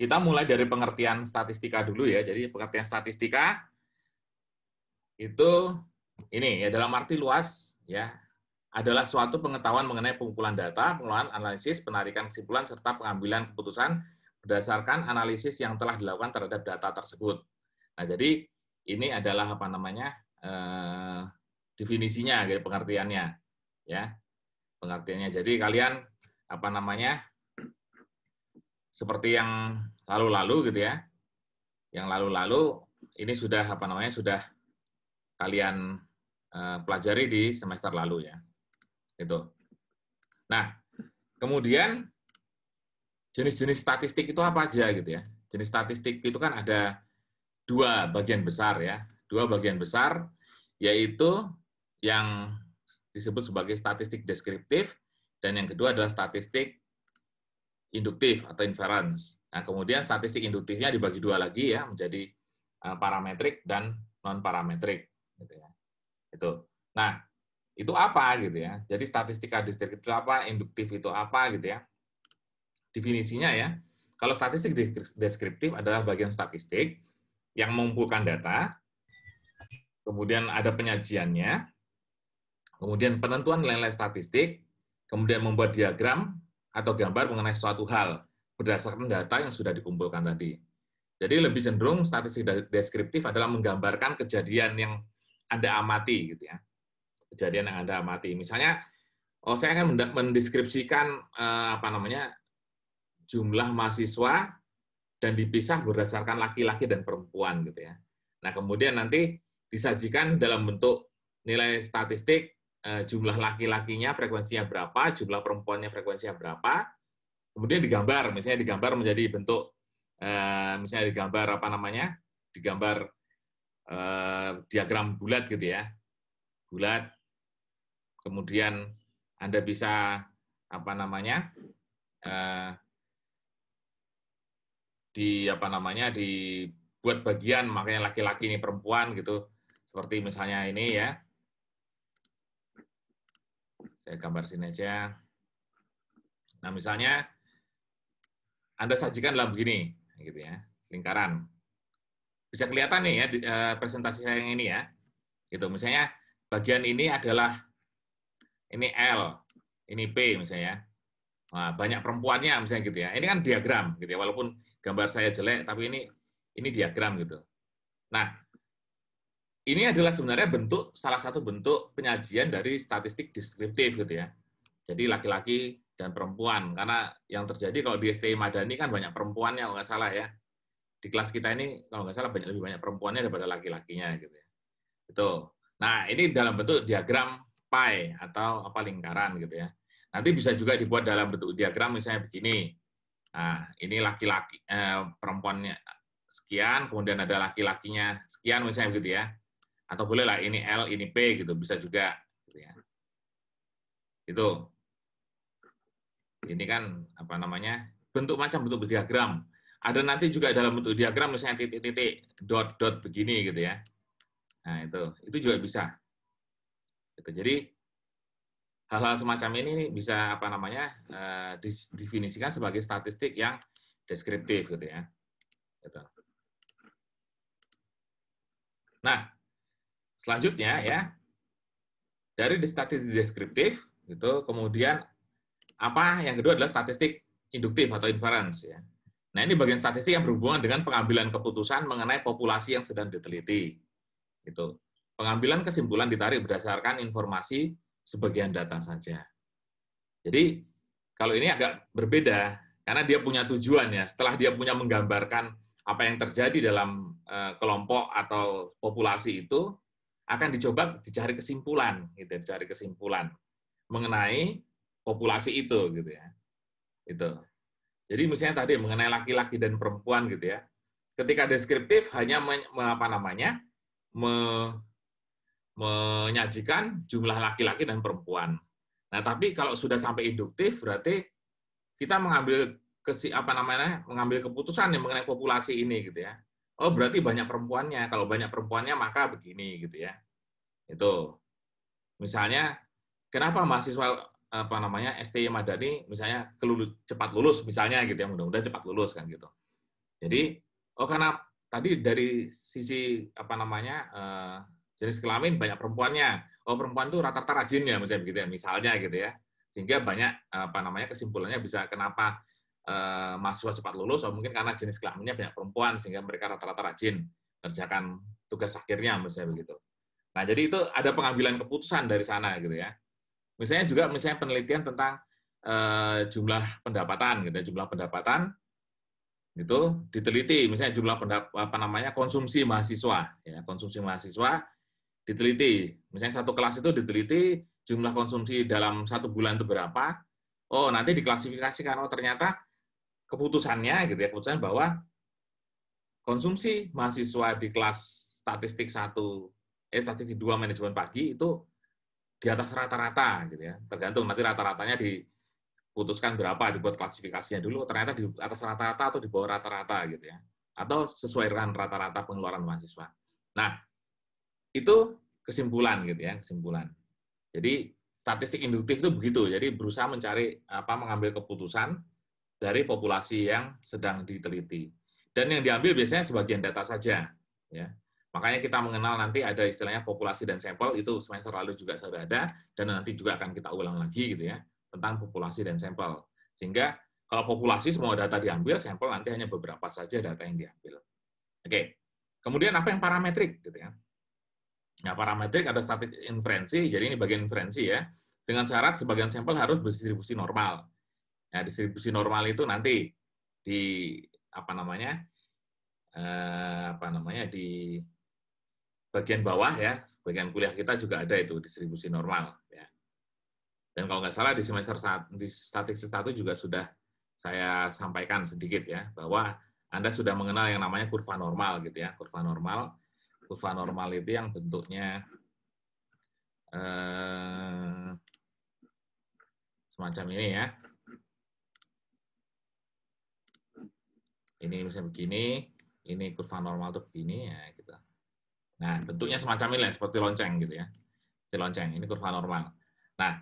Kita mulai dari pengertian statistika dulu ya. Jadi pengertian statistika itu ini ya dalam arti luas ya adalah suatu pengetahuan mengenai pengumpulan data, pengelolaan analisis, penarikan kesimpulan serta pengambilan keputusan berdasarkan analisis yang telah dilakukan terhadap data tersebut. Nah, jadi ini adalah apa namanya? Eh, definisinya, pengertiannya, ya pengertiannya. Jadi kalian apa namanya seperti yang lalu-lalu gitu ya. Yang lalu-lalu ini sudah apa namanya sudah kalian eh, pelajari di semester lalu ya. Itu. Nah, kemudian jenis-jenis statistik itu apa aja gitu ya. Jenis statistik itu kan ada dua bagian besar ya. Dua bagian besar yaitu yang disebut sebagai statistik deskriptif dan yang kedua adalah statistik induktif atau inference. Nah, kemudian statistik induktifnya dibagi dua lagi ya menjadi eh, parametrik dan non parametrik gitu ya. Itu. Nah, itu apa gitu ya. Jadi statistika deskriptif itu apa, induktif itu apa gitu ya. Definisinya ya. Kalau statistik deskriptif adalah bagian statistik yang mengumpulkan data, kemudian ada penyajiannya, kemudian penentuan nilai-nilai statistik, kemudian membuat diagram atau gambar mengenai suatu hal berdasarkan data yang sudah dikumpulkan tadi. Jadi lebih cenderung statistik deskriptif adalah menggambarkan kejadian yang Anda amati gitu ya. Kejadian yang Anda amati. Misalnya oh saya akan mendeskripsikan eh, apa namanya? jumlah mahasiswa dan dipisah berdasarkan laki-laki dan perempuan gitu ya. Nah, kemudian nanti disajikan dalam bentuk nilai statistik Eh, jumlah laki-lakinya frekuensinya berapa, jumlah perempuannya frekuensinya berapa, kemudian digambar, misalnya digambar menjadi bentuk, eh, misalnya digambar apa namanya, digambar eh, diagram bulat gitu ya, bulat, kemudian Anda bisa apa namanya di apa namanya dibuat bagian makanya laki-laki ini perempuan gitu seperti misalnya ini ya saya gambar sini aja. Nah, misalnya Anda sajikan dalam begini, gitu ya, lingkaran. Bisa kelihatan nih ya di, uh, presentasi saya yang ini ya. Gitu. Misalnya bagian ini adalah ini L, ini P misalnya. Ya. Nah, banyak perempuannya misalnya gitu ya. Ini kan diagram gitu ya, walaupun gambar saya jelek tapi ini ini diagram gitu. Nah, ini adalah sebenarnya bentuk salah satu bentuk penyajian dari statistik deskriptif gitu ya. Jadi laki-laki dan perempuan karena yang terjadi kalau di STI Madani kan banyak perempuannya kalau nggak salah ya. Di kelas kita ini kalau nggak salah banyak lebih banyak perempuannya daripada laki-lakinya gitu ya. Itu. Nah, ini dalam bentuk diagram pie atau apa lingkaran gitu ya. Nanti bisa juga dibuat dalam bentuk diagram misalnya begini. Nah, ini laki-laki eh, perempuannya sekian, kemudian ada laki-lakinya sekian misalnya begitu ya atau bolehlah ini L, ini P gitu, bisa juga gitu ya. Itu. Ini kan apa namanya? bentuk macam bentuk diagram. Ada nanti juga dalam bentuk diagram misalnya titik-titik dot-dot begini gitu ya. Nah, itu itu juga bisa. Gitu. Jadi hal-hal semacam ini bisa apa namanya? uh, didefinisikan sebagai statistik yang deskriptif gitu ya. Gitu. Nah, Selanjutnya ya, dari statistik deskriptif itu kemudian apa yang kedua adalah statistik induktif atau inference ya. Nah, ini bagian statistik yang berhubungan dengan pengambilan keputusan mengenai populasi yang sedang diteliti. itu Pengambilan kesimpulan ditarik berdasarkan informasi sebagian data saja. Jadi, kalau ini agak berbeda karena dia punya tujuan ya. Setelah dia punya menggambarkan apa yang terjadi dalam eh, kelompok atau populasi itu, akan dicoba dicari kesimpulan gitu ya, dicari kesimpulan mengenai populasi itu gitu ya itu jadi misalnya tadi mengenai laki-laki dan perempuan gitu ya ketika deskriptif hanya me, apa namanya me, menyajikan jumlah laki-laki dan perempuan nah tapi kalau sudah sampai induktif berarti kita mengambil kesi apa namanya mengambil keputusan yang mengenai populasi ini gitu ya oh berarti banyak perempuannya. Kalau banyak perempuannya maka begini gitu ya. Itu. Misalnya kenapa mahasiswa apa namanya STI Madani misalnya kelulu, cepat lulus misalnya gitu ya mudah-mudahan cepat lulus kan gitu. Jadi oh karena tadi dari sisi apa namanya eh, jenis kelamin banyak perempuannya. Oh perempuan tuh rata-rata rajin ya misalnya gitu ya misalnya gitu ya. Sehingga banyak apa namanya kesimpulannya bisa kenapa Eh, mahasiswa cepat lulus, atau mungkin karena jenis kelaminnya banyak perempuan sehingga mereka rata-rata rajin kerjakan tugas akhirnya misalnya begitu. Nah, jadi itu ada pengambilan keputusan dari sana gitu ya. Misalnya juga misalnya penelitian tentang eh, jumlah pendapatan gitu ya, jumlah pendapatan itu diteliti misalnya jumlah pendap, apa namanya konsumsi mahasiswa ya, konsumsi mahasiswa diteliti. Misalnya satu kelas itu diteliti jumlah konsumsi dalam satu bulan itu berapa. Oh, nanti diklasifikasikan oh ternyata keputusannya gitu ya keputusan bahwa konsumsi mahasiswa di kelas statistik satu, eh statistik dua manajemen pagi itu di atas rata-rata gitu ya. Tergantung nanti rata-ratanya diputuskan berapa dibuat klasifikasinya dulu ternyata di atas rata-rata atau di bawah rata-rata gitu ya. Atau sesuai dengan rata-rata pengeluaran mahasiswa. Nah, itu kesimpulan gitu ya, kesimpulan. Jadi statistik induktif itu begitu. Jadi berusaha mencari apa mengambil keputusan dari populasi yang sedang diteliti. Dan yang diambil biasanya sebagian data saja. Ya. Makanya kita mengenal nanti ada istilahnya populasi dan sampel, itu semester lalu juga sudah ada, dan nanti juga akan kita ulang lagi gitu ya, tentang populasi dan sampel. Sehingga kalau populasi semua data diambil, sampel nanti hanya beberapa saja data yang diambil. Oke, kemudian apa yang parametrik gitu ya. Nah, parametrik ada statistik inferensi, jadi ini bagian inferensi ya. Dengan syarat sebagian sampel harus berdistribusi normal. Nah, distribusi normal itu nanti di apa namanya? Eh, apa namanya di bagian bawah ya, bagian kuliah kita juga ada itu distribusi normal ya. Dan kalau nggak salah di semester saat di statistik satu juga sudah saya sampaikan sedikit ya bahwa Anda sudah mengenal yang namanya kurva normal gitu ya, kurva normal. Kurva normal itu yang bentuknya eh, semacam ini ya. ini misalnya begini, ini kurva normal tuh begini ya gitu. Nah, bentuknya semacam ini seperti lonceng gitu ya. Si lonceng, ini kurva normal. Nah,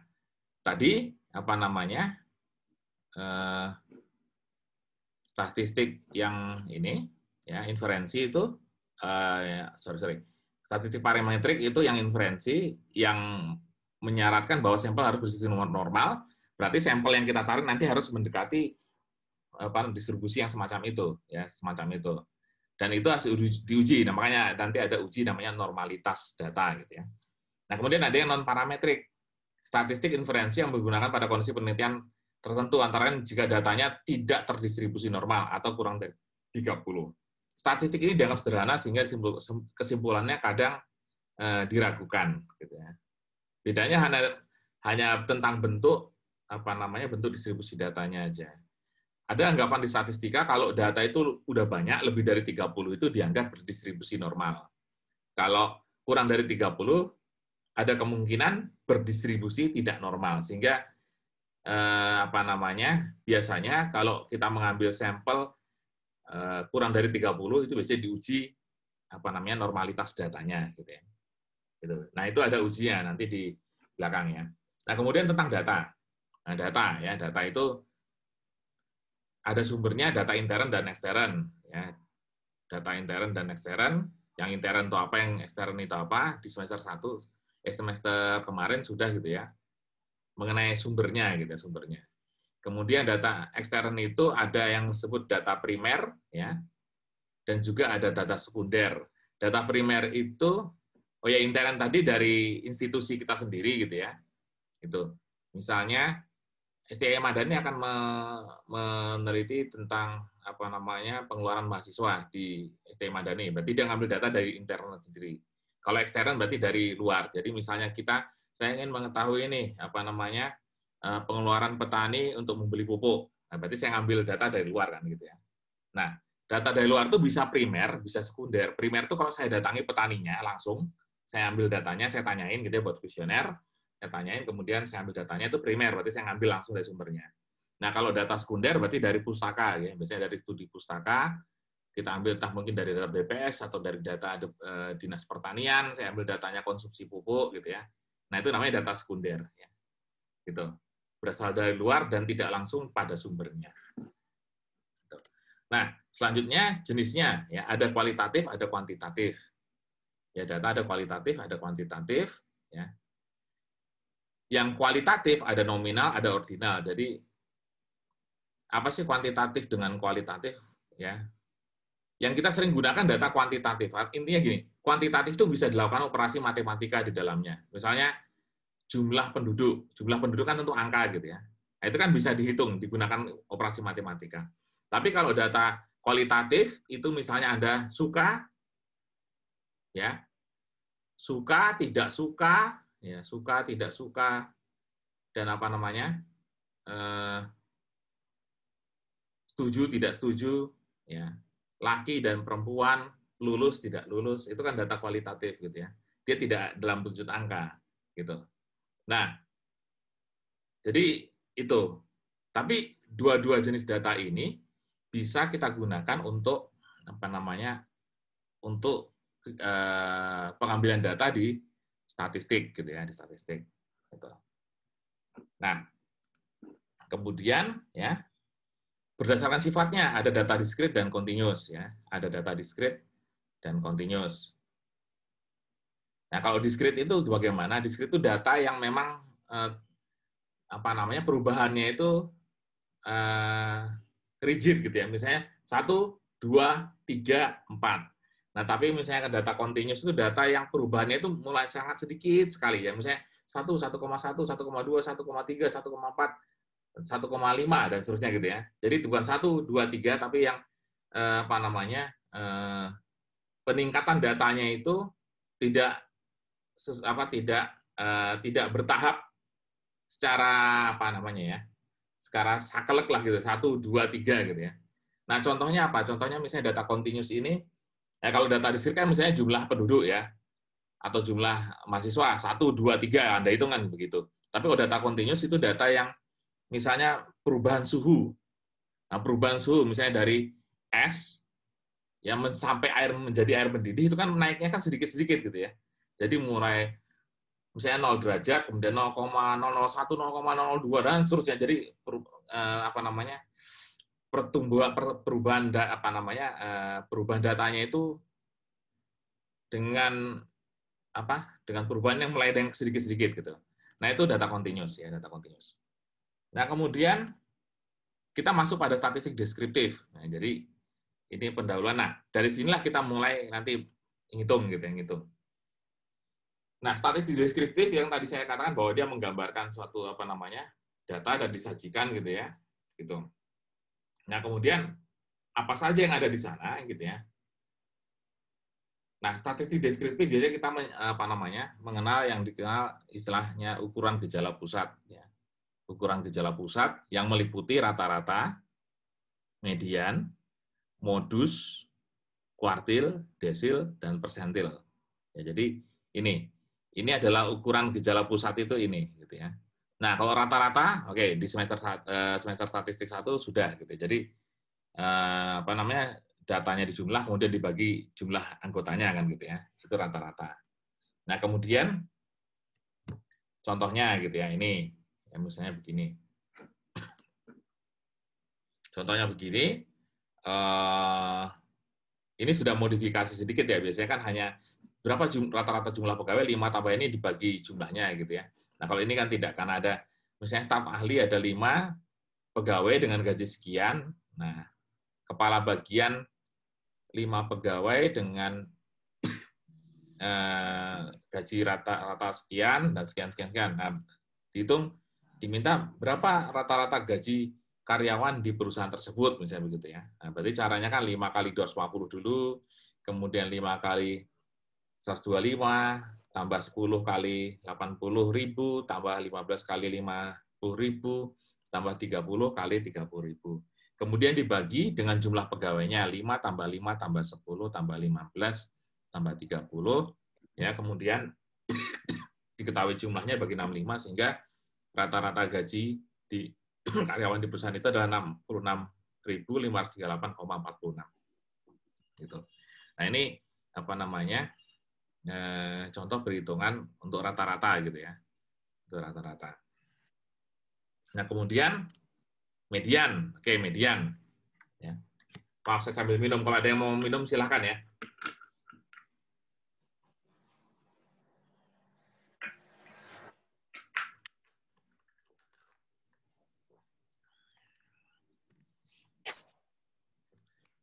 tadi apa namanya? Eh, statistik yang ini ya, inferensi itu eh ya, sorry sorry. Statistik parametrik itu yang inferensi yang menyaratkan bahwa sampel harus nomor normal, berarti sampel yang kita tarik nanti harus mendekati apa distribusi yang semacam itu ya semacam itu dan itu harus diuji nah, makanya nanti ada uji namanya normalitas data gitu ya nah kemudian ada yang non parametrik statistik inferensi yang digunakan pada kondisi penelitian tertentu antara lain jika datanya tidak terdistribusi normal atau kurang dari 30. Statistik ini dianggap sederhana sehingga kesimpulannya kadang eh, diragukan gitu ya. Bedanya hanya hanya tentang bentuk apa namanya bentuk distribusi datanya aja ada anggapan di statistika kalau data itu udah banyak, lebih dari 30 itu dianggap berdistribusi normal. Kalau kurang dari 30, ada kemungkinan berdistribusi tidak normal. Sehingga, eh, apa namanya, biasanya kalau kita mengambil sampel eh, kurang dari 30, itu biasanya diuji apa namanya normalitas datanya gitu ya. Gitu. Nah, itu ada ujian nanti di belakangnya. Nah, kemudian tentang data. Nah, data ya, data itu ada sumbernya data intern dan ekstern. Ya. Data intern dan ekstern, yang intern itu apa, yang ekstern itu apa, di semester 1, eh, semester kemarin sudah gitu ya, mengenai sumbernya gitu sumbernya. Kemudian data ekstern itu ada yang disebut data primer, ya, dan juga ada data sekunder. Data primer itu, oh ya intern tadi dari institusi kita sendiri gitu ya, itu. Misalnya STM Madani akan me meneliti tentang apa namanya pengeluaran mahasiswa di STM Madani. Berarti dia ngambil data dari internal sendiri. Kalau eksternal berarti dari luar. Jadi misalnya kita saya ingin mengetahui ini apa namanya eh, pengeluaran petani untuk membeli pupuk. Nah, berarti saya ngambil data dari luar kan gitu ya. Nah, data dari luar itu bisa primer, bisa sekunder. Primer itu kalau saya datangi petaninya langsung, saya ambil datanya, saya tanyain gitu ya buat kuesioner saya tanyain, kemudian saya ambil datanya itu primer, berarti saya ngambil langsung dari sumbernya. Nah, kalau data sekunder berarti dari pustaka ya, biasanya dari studi pustaka kita ambil entah mungkin dari data BPS atau dari data eh, Dinas Pertanian, saya ambil datanya konsumsi pupuk gitu ya. Nah, itu namanya data sekunder ya. Gitu. Berasal dari luar dan tidak langsung pada sumbernya. Nah, selanjutnya jenisnya ya, ada kualitatif, ada kuantitatif. Ya, data ada kualitatif, ada kuantitatif ya yang kualitatif ada nominal, ada ordinal. Jadi apa sih kuantitatif dengan kualitatif ya? Yang kita sering gunakan data kuantitatif. Intinya gini, kuantitatif itu bisa dilakukan operasi matematika di dalamnya. Misalnya jumlah penduduk, jumlah penduduk kan tentu angka gitu ya. Nah, itu kan bisa dihitung digunakan operasi matematika. Tapi kalau data kualitatif itu misalnya Anda suka ya. Suka, tidak suka, ya suka tidak suka dan apa namanya eh, setuju tidak setuju ya laki dan perempuan lulus tidak lulus itu kan data kualitatif gitu ya dia tidak dalam wujud angka gitu nah jadi itu tapi dua-dua jenis data ini bisa kita gunakan untuk apa namanya untuk eh, pengambilan data di statistik gitu ya di statistik gitu. nah kemudian ya berdasarkan sifatnya ada data diskrit dan continuous ya ada data diskrit dan continuous nah kalau diskrit itu bagaimana diskrit itu data yang memang eh, apa namanya perubahannya itu eh, rigid gitu ya misalnya satu dua tiga empat Nah, tapi misalnya ke data continuous itu data yang perubahannya itu mulai sangat sedikit sekali ya. Misalnya 1, 1,1, 1,2, 1,3, 1,4, 1,5 1,5 dan seterusnya gitu ya. Jadi bukan 1, 2, 3 tapi yang eh, apa namanya? Eh, peningkatan datanya itu tidak apa tidak eh, tidak bertahap secara apa namanya ya? Secara saklek lah gitu, 1, 2, 3 gitu ya. Nah, contohnya apa? Contohnya misalnya data continuous ini Ya, kalau data diskrit kan misalnya jumlah penduduk ya, atau jumlah mahasiswa, satu, dua, tiga, Anda hitung kan begitu. Tapi kalau data continuous itu data yang misalnya perubahan suhu. Nah, perubahan suhu misalnya dari es yang sampai air menjadi air mendidih itu kan naiknya kan sedikit-sedikit gitu ya. Jadi mulai misalnya 0 derajat, kemudian 0,001, 0,002 dan seterusnya. Jadi eh, apa namanya? pertumbuhan perubahan apa namanya eh, perubahan datanya itu dengan apa dengan perubahan yang mulai yang sedikit-sedikit gitu. Nah itu data continuous ya data continuous. Nah kemudian kita masuk pada statistik deskriptif. Nah, jadi ini pendahuluan. Nah dari sinilah kita mulai nanti ngitung gitu yang hitung. Nah statistik deskriptif yang tadi saya katakan bahwa dia menggambarkan suatu apa namanya data dan disajikan gitu ya gitu. Nah, kemudian apa saja yang ada di sana gitu ya. Nah, statistik deskriptif jadi kita apa namanya? mengenal yang dikenal istilahnya ukuran gejala pusat ya. Ukuran gejala pusat yang meliputi rata-rata, median, modus, kuartil, desil, dan persentil. Ya, jadi ini ini adalah ukuran gejala pusat itu ini gitu ya. Nah, kalau rata-rata, oke, okay, di semester eh, semester statistik satu sudah gitu. Jadi eh, apa namanya datanya dijumlah, kemudian dibagi jumlah anggotanya kan gitu ya. Itu rata-rata. Nah, kemudian contohnya gitu ya ini, ya, misalnya begini. Contohnya begini. Eh, ini sudah modifikasi sedikit ya. Biasanya kan hanya berapa rata-rata jum, jumlah pegawai 5 tambah ini dibagi jumlahnya gitu ya. Nah, kalau ini kan tidak, karena ada misalnya staf ahli ada lima pegawai dengan gaji sekian, nah kepala bagian lima pegawai dengan eh, gaji rata-rata sekian dan sekian sekian sekian. Nah, dihitung diminta berapa rata-rata gaji karyawan di perusahaan tersebut misalnya begitu ya. Nah, berarti caranya kan lima kali 250 dulu, kemudian lima kali 125, tambah 10 kali 80 ribu, tambah 15 kali 50 ribu, tambah 30 kali 30 ribu. Kemudian dibagi dengan jumlah pegawainya, 5 tambah 5 tambah 10 tambah 15 tambah 30. Ya, kemudian diketahui jumlahnya bagi 65 sehingga rata-rata gaji di karyawan di perusahaan itu adalah 66.538,46. Gitu. Nah, ini apa namanya? Eh, contoh perhitungan untuk rata-rata gitu ya. Untuk rata-rata. Nah, kemudian median. Oke, median. Ya. Maaf, saya sambil minum. Kalau ada yang mau minum, silahkan ya.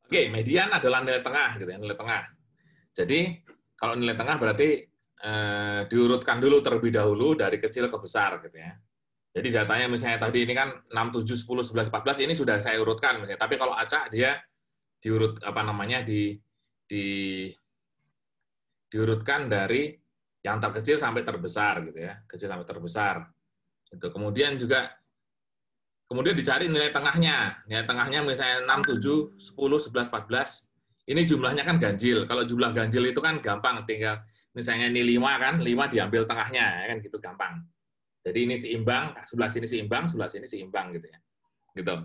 Oke, median adalah nilai tengah, gitu ya, nilai tengah. Jadi kalau nilai tengah berarti eh, diurutkan dulu terlebih dahulu dari kecil ke besar gitu ya. Jadi datanya misalnya tadi ini kan 6, 7, 10, 11, 14 ini sudah saya urutkan misalnya. Tapi kalau acak dia diurut apa namanya di di diurutkan dari yang terkecil sampai terbesar gitu ya, kecil sampai terbesar. Itu kemudian juga kemudian dicari nilai tengahnya. Nilai tengahnya misalnya 6, 7, 10, 11, 14 ini jumlahnya kan ganjil. Kalau jumlah ganjil itu kan gampang, tinggal misalnya ini 5 kan, 5 diambil tengahnya, ya kan gitu gampang. Jadi ini seimbang, sebelah sini seimbang, sebelah sini seimbang gitu ya. Gitu.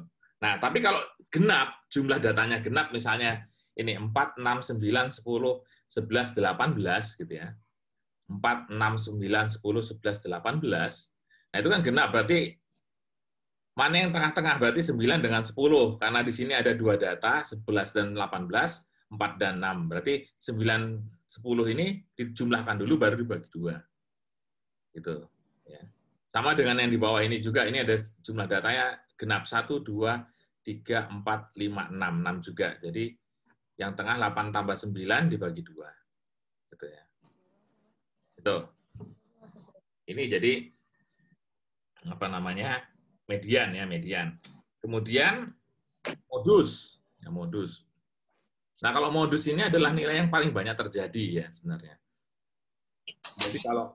Nah, tapi kalau genap, jumlah datanya genap misalnya ini 4, 6, 9, 10, 11, 18 gitu ya. 4, 6, 9, 10, 11, 18. Nah, itu kan genap, berarti mana yang tengah-tengah berarti 9 dengan 10 karena di sini ada dua data 11 dan 18 4 dan 6. Berarti 9, 10 ini dijumlahkan dulu baru dibagi dua. Gitu. Ya. Sama dengan yang di bawah ini juga, ini ada jumlah datanya genap 1, 2, 3, 4, 5, 6. 6 juga. Jadi yang tengah 8 tambah 9 dibagi 2. Gitu ya. Gitu. Ini jadi apa namanya median ya median. Kemudian modus ya modus Nah, kalau modus ini adalah nilai yang paling banyak terjadi ya sebenarnya. Jadi kalau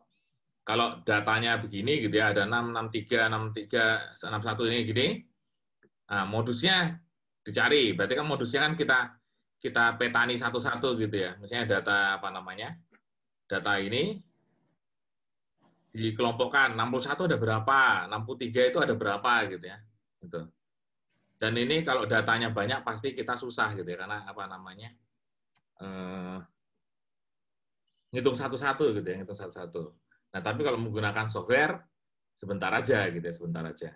kalau datanya begini gitu ya ada 663, 63, 61 ini gini. Nah, modusnya dicari. Berarti kan modusnya kan kita kita petani satu-satu gitu ya. Misalnya data apa namanya? Data ini dikelompokkan 61 ada berapa, 63 itu ada berapa gitu ya. Gitu. Dan ini kalau datanya banyak pasti kita susah gitu ya karena apa namanya eh, ngitung satu-satu gitu ya ngitung satu-satu. Nah tapi kalau menggunakan software sebentar aja gitu ya sebentar aja.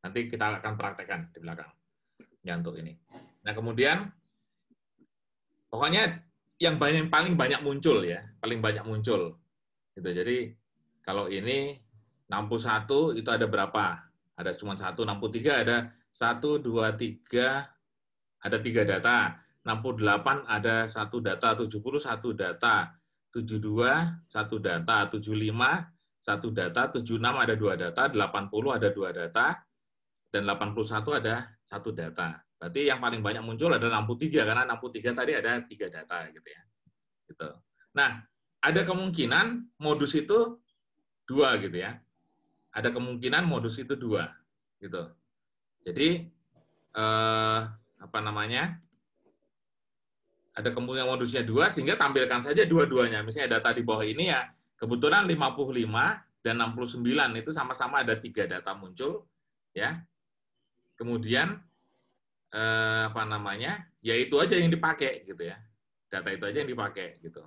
Nanti kita akan praktekkan di belakang ya untuk ini. Nah kemudian pokoknya yang banyak, paling banyak muncul ya paling banyak muncul gitu. Jadi kalau ini 61 itu ada berapa? Ada cuma satu, 63 ada 1, 2, 3, ada tiga data. 68 ada satu data, 70 satu data, 72 satu data, 75 satu data, 76 ada dua data, 80 ada dua data, dan 81 ada satu data. Berarti yang paling banyak muncul adalah 63 karena 63 tadi ada tiga data gitu ya. Gitu. Nah, ada kemungkinan modus itu dua gitu ya. Ada kemungkinan modus itu dua gitu. Jadi eh, apa namanya? Ada kemungkinan modusnya dua, sehingga tampilkan saja dua-duanya. Misalnya data di bawah ini ya, kebetulan 55 dan 69 itu sama-sama ada tiga data muncul, ya. Kemudian eh, apa namanya? Ya itu aja yang dipakai, gitu ya. Data itu aja yang dipakai, gitu.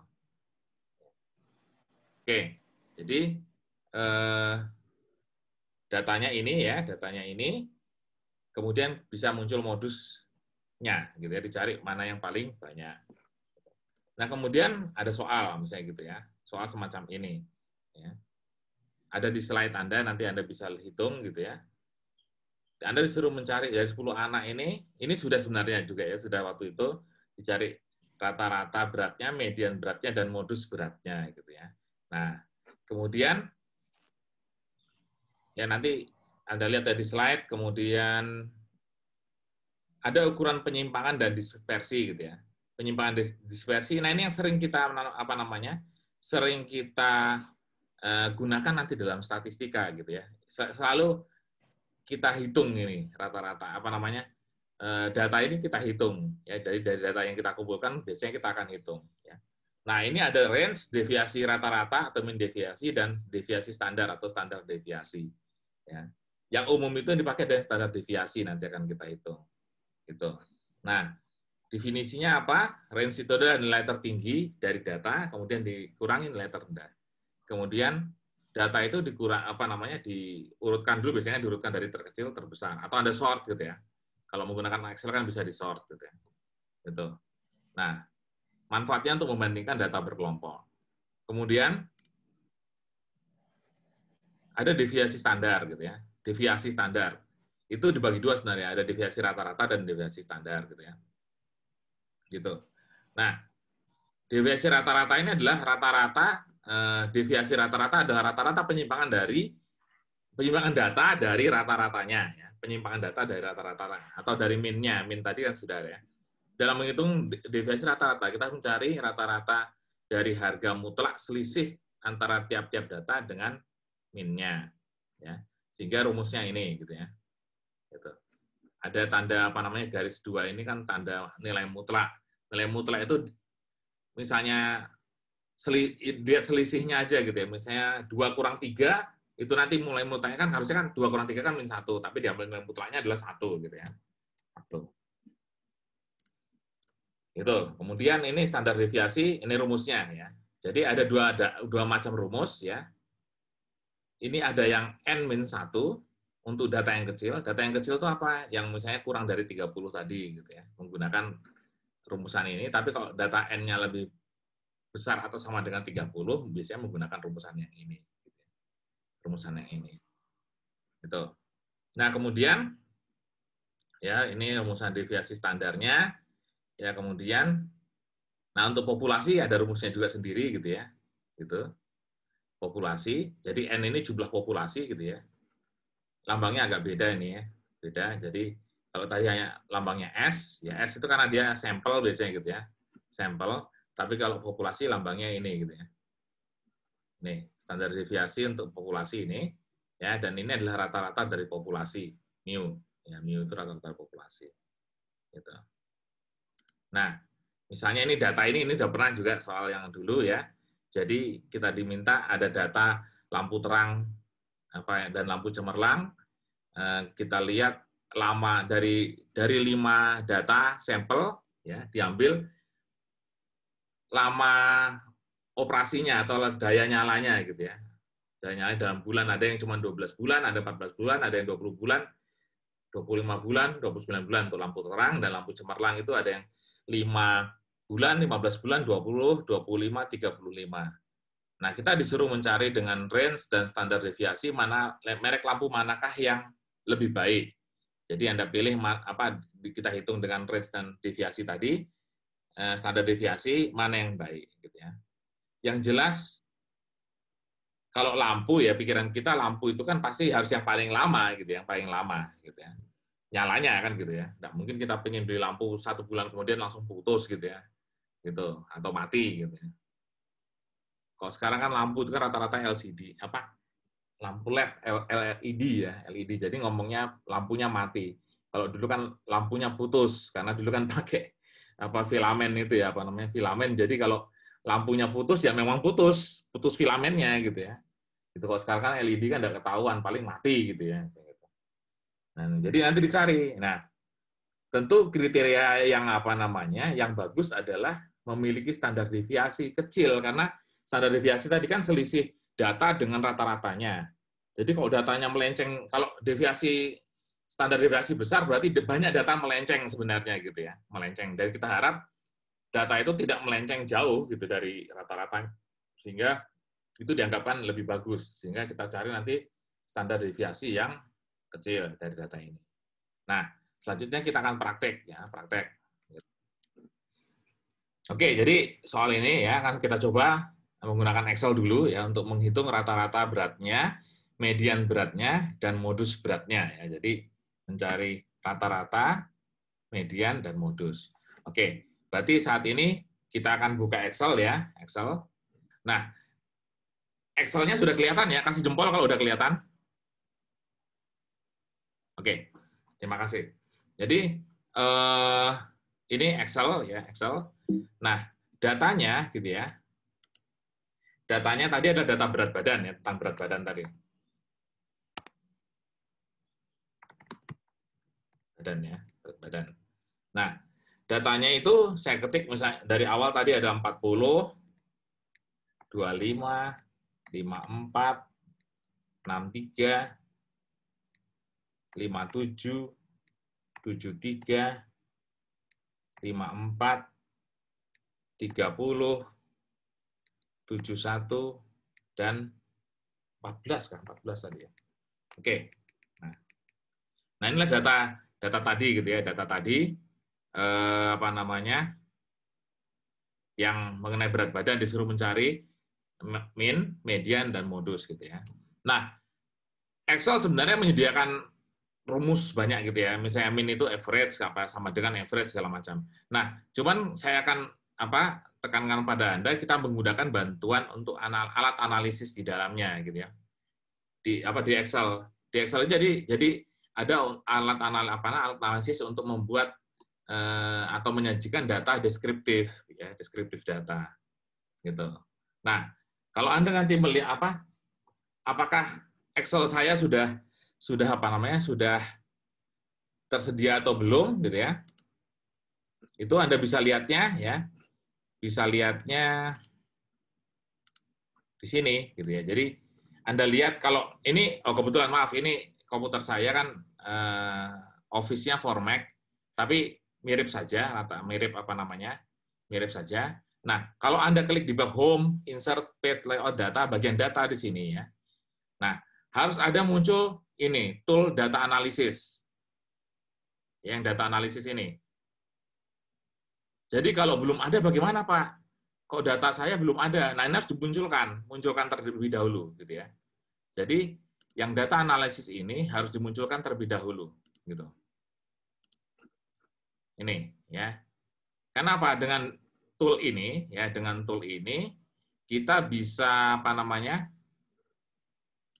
Oke, jadi eh, datanya ini ya, datanya ini kemudian bisa muncul modusnya gitu ya dicari mana yang paling banyak nah kemudian ada soal misalnya gitu ya soal semacam ini ya. ada di slide anda nanti anda bisa hitung gitu ya anda disuruh mencari dari ya, 10 anak ini, ini sudah sebenarnya juga ya, sudah waktu itu dicari rata-rata beratnya, median beratnya, dan modus beratnya gitu ya. Nah, kemudian ya nanti anda lihat dari slide, kemudian ada ukuran penyimpangan dan dispersi gitu ya. Penyimpangan dispersi. Nah, ini yang sering kita apa namanya? sering kita eh, gunakan nanti dalam statistika gitu ya. Selalu kita hitung ini rata-rata apa namanya? Eh, data ini kita hitung ya dari dari data yang kita kumpulkan biasanya kita akan hitung ya. Nah, ini ada range deviasi rata-rata atau mean deviasi dan deviasi standar atau standar deviasi. Ya. Yang umum itu yang dipakai dan standar deviasi nanti akan kita hitung. Gitu. Nah, definisinya apa? Range itu adalah nilai tertinggi dari data, kemudian dikurangi nilai terendah. Kemudian data itu dikurang apa namanya diurutkan dulu biasanya diurutkan dari terkecil terbesar atau anda sort gitu ya. Kalau menggunakan Excel kan bisa di sort gitu ya. Gitu. Nah, manfaatnya untuk membandingkan data berkelompok. Kemudian ada deviasi standar gitu ya deviasi standar. Itu dibagi dua sebenarnya, ada deviasi rata-rata dan deviasi standar gitu ya. Gitu. Nah, deviasi rata-rata ini adalah rata-rata eh, deviasi rata-rata adalah rata-rata penyimpangan dari penyimpangan data dari rata-ratanya ya. Penyimpangan data dari rata-rata atau dari minnya, min tadi kan sudah ya. Dalam menghitung deviasi rata-rata, kita mencari rata-rata dari harga mutlak selisih antara tiap-tiap data dengan minnya. Ya. Sehingga rumusnya ini gitu ya. Gitu. Ada tanda apa namanya garis dua ini kan tanda nilai mutlak. Nilai mutlak itu misalnya seli, lihat selisihnya aja gitu ya. Misalnya dua kurang tiga itu nanti mulai mutlaknya kan harusnya kan dua kurang tiga kan min satu, tapi diambil nilai mutlaknya adalah satu gitu ya. Satu. Gitu. Kemudian ini standar deviasi, ini rumusnya ya. Jadi ada dua ada dua macam rumus ya ini ada yang n satu untuk data yang kecil. Data yang kecil itu apa? Yang misalnya kurang dari 30 tadi gitu ya. Menggunakan rumusan ini, tapi kalau data n-nya lebih besar atau sama dengan 30, biasanya menggunakan rumusan yang ini. Gitu ya. Rumusan yang ini. Gitu. Nah, kemudian ya ini rumusan deviasi standarnya. Ya, kemudian nah untuk populasi ada rumusnya juga sendiri gitu ya. Gitu populasi. Jadi n ini jumlah populasi gitu ya. Lambangnya agak beda ini ya, beda. Jadi kalau tadi hanya lambangnya s, ya s itu karena dia sampel biasanya gitu ya, sampel. Tapi kalau populasi lambangnya ini gitu ya. Nih, standar deviasi untuk populasi ini ya dan ini adalah rata-rata dari populasi mu. Ya, mu itu rata-rata populasi. Gitu. Nah, misalnya ini data ini ini udah pernah juga soal yang dulu ya jadi kita diminta ada data lampu terang apa ya, dan lampu cemerlang. Eh, kita lihat lama dari dari lima data sampel ya diambil lama operasinya atau daya nyalanya gitu ya. Daya nyalanya dalam bulan ada yang cuma 12 bulan, ada 14 bulan, ada yang 20 bulan, 25 bulan, 29 bulan untuk lampu terang dan lampu cemerlang itu ada yang 5 bulan, 15 bulan, 20, 25, 35. Nah, kita disuruh mencari dengan range dan standar deviasi mana merek lampu manakah yang lebih baik. Jadi Anda pilih apa kita hitung dengan range dan deviasi tadi, eh, standar deviasi mana yang baik gitu ya. Yang jelas kalau lampu ya pikiran kita lampu itu kan pasti harus yang paling lama gitu ya, yang paling lama gitu ya nyalanya kan gitu ya. Nggak mungkin kita pengen beli lampu satu bulan kemudian langsung putus gitu ya gitu atau mati gitu ya. Kalau sekarang kan lampu itu kan rata-rata LCD apa lampu LED LED ya LED jadi ngomongnya lampunya mati. Kalau dulu kan lampunya putus karena dulu kan pakai apa filamen itu ya apa namanya filamen jadi kalau lampunya putus ya memang putus putus filamennya gitu ya itu kalau sekarang kan LED kan ada ketahuan paling mati gitu ya nah, jadi nanti dicari nah tentu kriteria yang apa namanya yang bagus adalah memiliki standar deviasi kecil karena standar deviasi tadi kan selisih data dengan rata-ratanya. Jadi kalau datanya melenceng, kalau deviasi standar deviasi besar berarti banyak data melenceng sebenarnya gitu ya, melenceng. Dan kita harap data itu tidak melenceng jauh gitu dari rata-rata sehingga itu dianggapkan lebih bagus sehingga kita cari nanti standar deviasi yang kecil dari data ini. Nah, selanjutnya kita akan praktek ya, praktek. Oke, jadi soal ini ya akan kita coba menggunakan Excel dulu ya untuk menghitung rata-rata beratnya, median beratnya, dan modus beratnya ya. Jadi mencari rata-rata, median, dan modus. Oke, berarti saat ini kita akan buka Excel ya, Excel. Nah, Excel-nya sudah kelihatan ya, kasih jempol kalau udah kelihatan. Oke, terima kasih. Jadi eh, ini Excel ya, Excel. Nah, datanya gitu ya. Datanya tadi ada data berat badan ya, tentang berat badan tadi. Badan ya, berat badan. Nah, datanya itu saya ketik misalnya dari awal tadi ada 40 25 54 63 57 73 54 30, 71, dan 14 kan? 14 tadi ya. Oke. Nah, nah inilah hmm. data data tadi gitu ya, data tadi eh, apa namanya? yang mengenai berat badan disuruh mencari min, median dan modus gitu ya. Nah, Excel sebenarnya menyediakan rumus banyak gitu ya. Misalnya min itu average apa sama dengan average segala macam. Nah, cuman saya akan apa tekankan pada Anda kita menggunakan bantuan untuk anal, alat analisis di dalamnya gitu ya. Di apa di Excel. Di Excel jadi jadi ada alat anal, apa alat analisis untuk membuat eh, atau menyajikan data deskriptif gitu ya, deskriptif data. Gitu. Nah, kalau Anda nanti melihat apa apakah Excel saya sudah sudah apa namanya? sudah tersedia atau belum gitu ya. Itu Anda bisa lihatnya ya bisa lihatnya di sini gitu ya. Jadi Anda lihat kalau ini oh kebetulan maaf ini komputer saya kan eh, office-nya format tapi mirip saja rata mirip apa namanya? mirip saja. Nah, kalau Anda klik di bawah home, insert page layout data bagian data di sini ya. Nah, harus ada muncul ini tool data analisis. Yang data analisis ini. Jadi kalau belum ada bagaimana Pak? Kok data saya belum ada? Nah ini harus dimunculkan, munculkan terlebih dahulu gitu ya. Jadi yang data analisis ini harus dimunculkan terlebih dahulu gitu. Ini ya. Kenapa dengan tool ini ya dengan tool ini kita bisa apa namanya?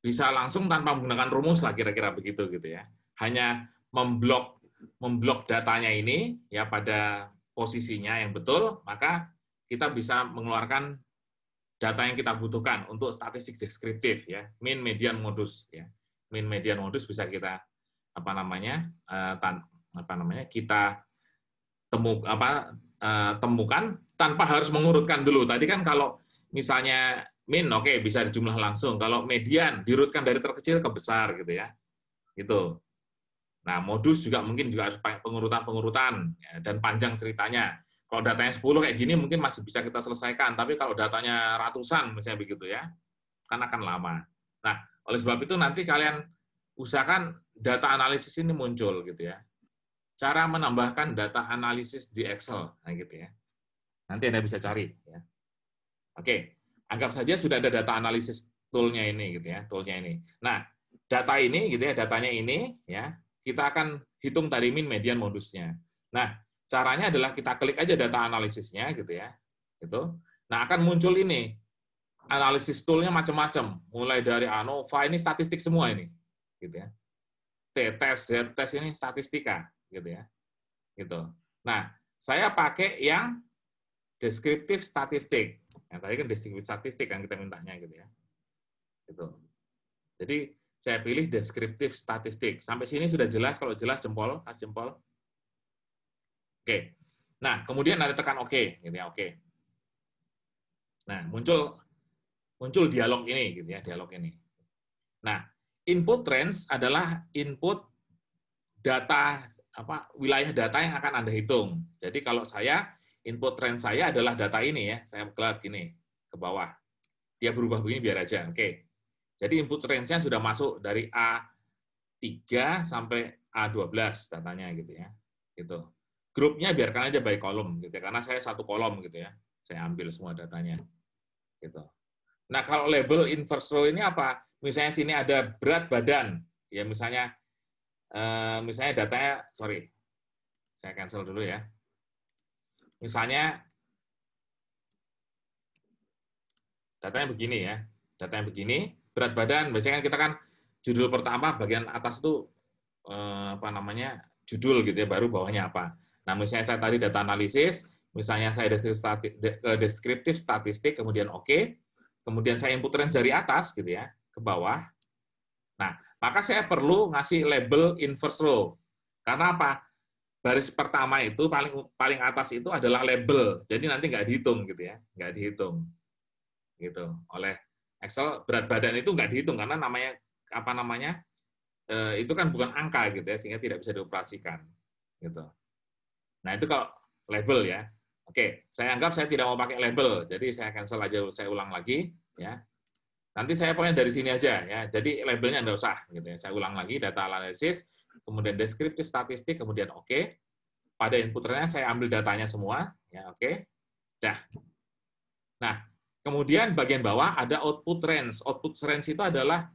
bisa langsung tanpa menggunakan rumus lah kira-kira begitu gitu ya. Hanya memblok memblok datanya ini ya pada posisinya yang betul, maka kita bisa mengeluarkan data yang kita butuhkan untuk statistik deskriptif ya, mean, median, modus ya. Mean, median, modus bisa kita apa namanya? Eh, apa namanya? kita temu apa eh, temukan tanpa harus mengurutkan dulu. Tadi kan kalau misalnya min oke okay, bisa dijumlah langsung. Kalau median dirutkan dari terkecil ke besar gitu ya. Gitu. Nah, modus juga mungkin juga harus pengurutan-pengurutan ya, dan panjang ceritanya. Kalau datanya 10 kayak gini mungkin masih bisa kita selesaikan, tapi kalau datanya ratusan misalnya begitu ya, kan akan lama. Nah, oleh sebab itu nanti kalian usahakan data analisis ini muncul gitu ya. Cara menambahkan data analisis di Excel, nah gitu ya. Nanti Anda bisa cari ya. Oke, anggap saja sudah ada data analisis toolnya ini gitu ya, toolnya ini. Nah, data ini gitu ya, datanya ini ya, kita akan hitung tadi min, median, modusnya. Nah, caranya adalah kita klik aja data analisisnya gitu ya. Gitu. Nah, akan muncul ini. Analisis toolnya macam-macam, mulai dari ANOVA ini statistik semua ini, gitu ya. T-test, Z-test ini statistika, gitu ya. Gitu. Nah, saya pakai yang deskriptif statistik. Yang tadi kan deskriptif statistik yang kita mintanya gitu ya. Gitu. Jadi saya pilih deskriptif statistik. Sampai sini sudah jelas, kalau jelas jempol, kasih jempol. Oke. Nah, kemudian nanti tekan oke, OK, gitu ya, oke. Okay. Nah, muncul muncul dialog ini gitu ya, dialog ini. Nah, input trends adalah input data apa wilayah data yang akan Anda hitung. Jadi kalau saya input trend saya adalah data ini ya, saya kelak gini ke bawah. Dia berubah begini biar aja. Oke. Okay jadi input range-nya sudah masuk dari A3 sampai A12 datanya gitu ya. Gitu. Grupnya biarkan aja by kolom gitu ya, karena saya satu kolom gitu ya. Saya ambil semua datanya. Gitu. Nah, kalau label inverse row ini apa? Misalnya sini ada berat badan. Ya misalnya eh, misalnya datanya sorry. Saya cancel dulu ya. Misalnya datanya begini ya. Datanya begini, berat badan biasanya kan kita kan judul pertama bagian atas itu eh, apa namanya judul gitu ya baru bawahnya apa. Nah misalnya saya tadi data analisis, misalnya saya deskriptif statistik kemudian oke, okay, kemudian saya input range dari atas gitu ya ke bawah. Nah maka saya perlu ngasih label inverse row karena apa? Baris pertama itu paling paling atas itu adalah label, jadi nanti nggak dihitung gitu ya, nggak dihitung gitu oleh Excel berat badan itu nggak dihitung karena namanya apa namanya eh, itu kan bukan angka gitu ya sehingga tidak bisa dioperasikan gitu. Nah itu kalau label ya. Oke, saya anggap saya tidak mau pakai label, jadi saya cancel aja, saya ulang lagi ya. Nanti saya pokoknya dari sini aja ya. Jadi labelnya nggak usah gitu ya. Saya ulang lagi data analisis, kemudian deskriptif statistik, kemudian oke. Okay. Pada inputernya saya ambil datanya semua ya, oke. Okay. Dah. Nah, Kemudian bagian bawah ada output range. Output range itu adalah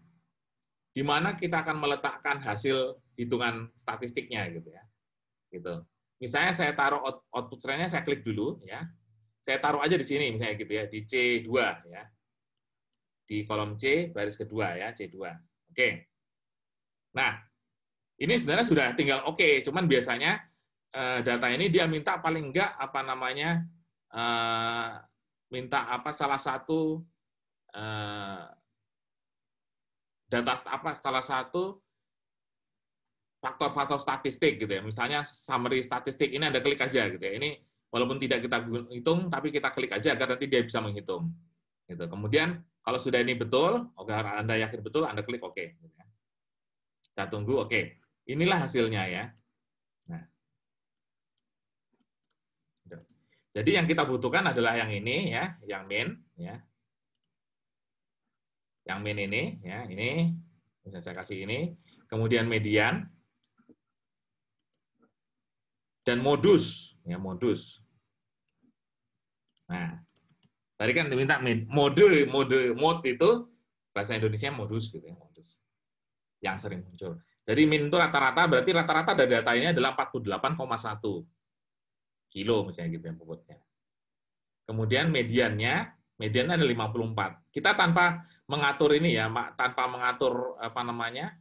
di mana kita akan meletakkan hasil hitungan statistiknya gitu ya. Gitu. Misalnya saya taruh output range-nya saya klik dulu ya. Saya taruh aja di sini misalnya gitu ya, di C2 ya. Di kolom C baris kedua ya, C2. Oke. Nah, ini sebenarnya sudah tinggal oke, okay, cuman biasanya eh, data ini dia minta paling enggak apa namanya eh, minta apa salah satu eh, data apa salah satu faktor-faktor statistik gitu ya. Misalnya summary statistik ini Anda klik aja gitu ya. Ini walaupun tidak kita hitung tapi kita klik aja agar nanti dia bisa menghitung. Gitu. Kemudian kalau sudah ini betul, agar Anda yakin betul, Anda klik oke okay, gitu ya. Kita tunggu oke. Okay. Inilah hasilnya ya. Jadi yang kita butuhkan adalah yang ini ya, yang min ya. Yang min ini ya, ini bisa saya kasih ini. Kemudian median dan modus ya modus. Nah, tadi kan diminta mode mode mode itu bahasa Indonesia modus gitu ya, modus. Yang sering muncul. Jadi min itu rata-rata berarti rata-rata dari data ini adalah 48,1 kilo misalnya gitu yang bobotnya. Kemudian mediannya, mediannya ada 54. Kita tanpa mengatur ini ya, tanpa mengatur apa namanya?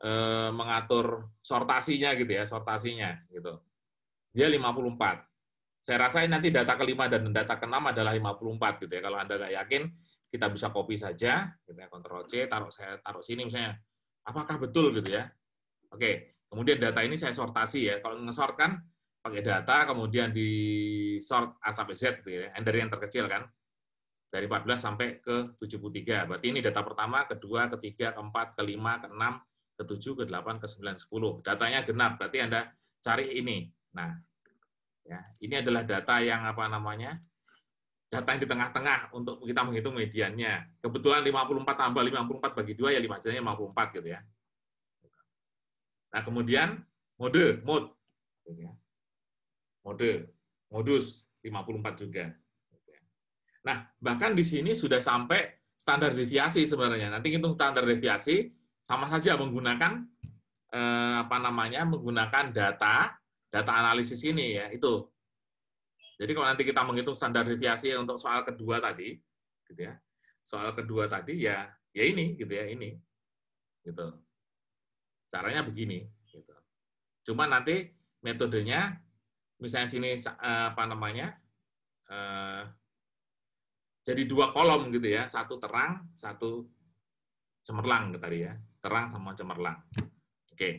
Eh, mengatur sortasinya gitu ya, sortasinya gitu. Dia 54. Saya rasa nanti data kelima dan data keenam adalah 54 gitu ya. Kalau Anda nggak yakin, kita bisa copy saja, gitu ya, Ctrl C, taruh saya taruh sini misalnya. Apakah betul gitu ya? Oke, kemudian data ini saya sortasi ya. Kalau ngesort kan pakai data, kemudian di sort A sampai Z, gitu ya, dari yang terkecil kan, dari 14 sampai ke 73. Berarti ini data pertama, kedua, ketiga, keempat, kelima, keenam, ketujuh, kedelapan, sembilan, sepuluh. Datanya genap, berarti Anda cari ini. Nah, ya, ini adalah data yang apa namanya, data yang di tengah-tengah untuk kita menghitung mediannya. Kebetulan 54 tambah 54 bagi dua ya 5 hasilnya 54 gitu ya. Nah, kemudian mode, mode. Gitu ya mode modus 54 juga. Nah, bahkan di sini sudah sampai standar deviasi sebenarnya. Nanti hitung standar deviasi sama saja menggunakan eh, apa namanya? menggunakan data data analisis ini ya, itu. Jadi kalau nanti kita menghitung standar deviasi untuk soal kedua tadi, gitu ya. Soal kedua tadi ya ya ini gitu ya, ini. Gitu. Caranya begini gitu. Cuma nanti metodenya misalnya sini eh, apa namanya eh, jadi dua kolom gitu ya satu terang satu cemerlang gitu tadi ya terang sama cemerlang oke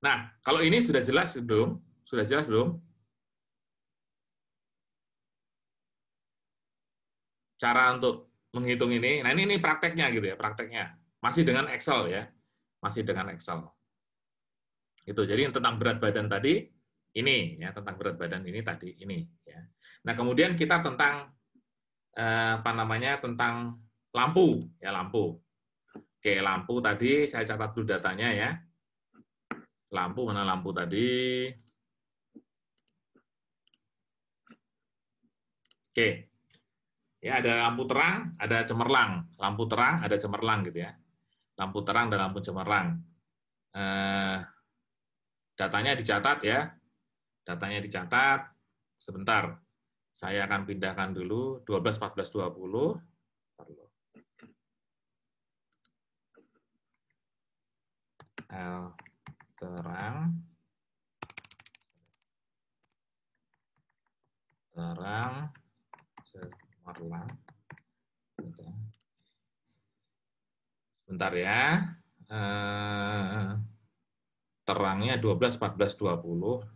nah kalau ini sudah jelas belum sudah jelas belum cara untuk menghitung ini nah ini ini prakteknya gitu ya prakteknya masih dengan Excel ya masih dengan Excel itu jadi tentang berat badan tadi ini ya tentang berat badan ini tadi ini ya. Nah, kemudian kita tentang eh, apa namanya? tentang lampu ya lampu. Oke, lampu tadi saya catat dulu datanya ya. Lampu mana lampu tadi? Oke. Ya, ada lampu terang, ada cemerlang. Lampu terang, ada cemerlang gitu ya. Lampu terang dan lampu cemerlang. Eh, datanya dicatat ya datanya dicatat, sebentar, saya akan pindahkan dulu 12, 14, 20, L terang terang cemerlang sebentar ya eh, terangnya 12 14 20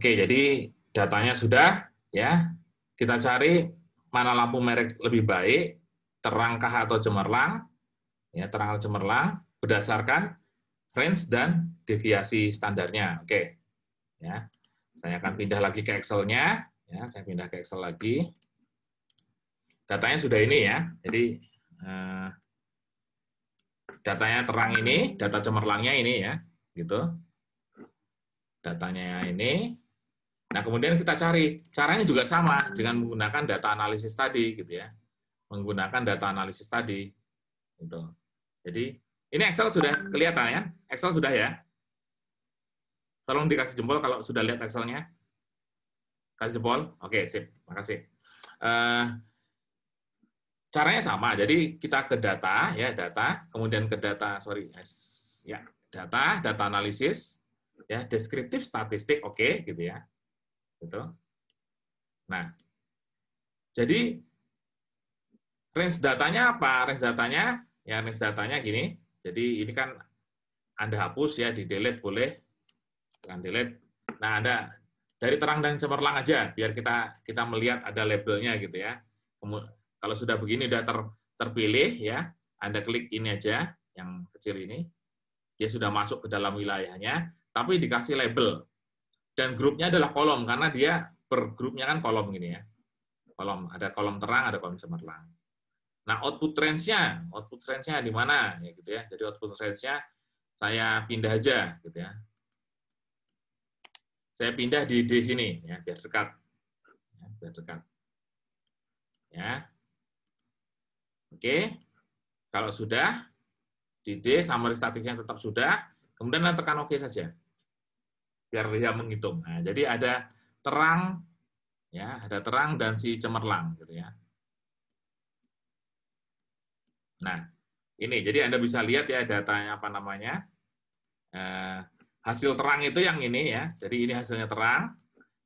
Oke, jadi datanya sudah ya. Kita cari mana lampu merek lebih baik, terangkah atau cemerlang, ya terang atau cemerlang berdasarkan range dan deviasi standarnya. Oke. Ya. Saya akan pindah lagi ke Excel-nya, ya, saya pindah ke Excel lagi. Datanya sudah ini ya. Jadi eh, datanya terang ini, data cemerlangnya ini ya, gitu. Datanya ini, Nah, kemudian kita cari. Caranya juga sama dengan menggunakan data analisis tadi gitu ya. Menggunakan data analisis tadi. Gitu. Jadi, ini Excel sudah kelihatan ya? Excel sudah ya? Tolong dikasih jempol kalau sudah lihat Excel-nya. Kasih jempol. Oke, sip. Makasih. Uh, caranya sama. Jadi kita ke data ya, data, kemudian ke data, sorry, ya, data, data analisis, ya, deskriptif statistik, oke, okay, gitu ya. Gitu. Nah, jadi range datanya apa? Range datanya ya range datanya gini. Jadi ini kan Anda hapus ya, di delete boleh. Kan delete. Nah, Anda dari terang dan cemerlang aja biar kita kita melihat ada labelnya gitu ya. kalau sudah begini sudah ter, terpilih ya, Anda klik ini aja yang kecil ini. Dia sudah masuk ke dalam wilayahnya, tapi dikasih label dan grupnya adalah kolom karena dia per grupnya kan kolom gini ya. Kolom, ada kolom terang, ada kolom cemerlang. Nah, output range output range-nya di mana ya gitu ya. Jadi output range saya pindah aja gitu ya. Saya pindah di D sini ya, biar dekat. Ya, biar dekat. Ya. Oke. Kalau sudah di D summary statistiknya tetap sudah, kemudian tekan oke OK saja biar dia menghitung. Nah, jadi ada terang, ya, ada terang dan si cemerlang, gitu ya. Nah, ini jadi Anda bisa lihat ya datanya apa namanya. Eh, hasil terang itu yang ini ya. Jadi ini hasilnya terang,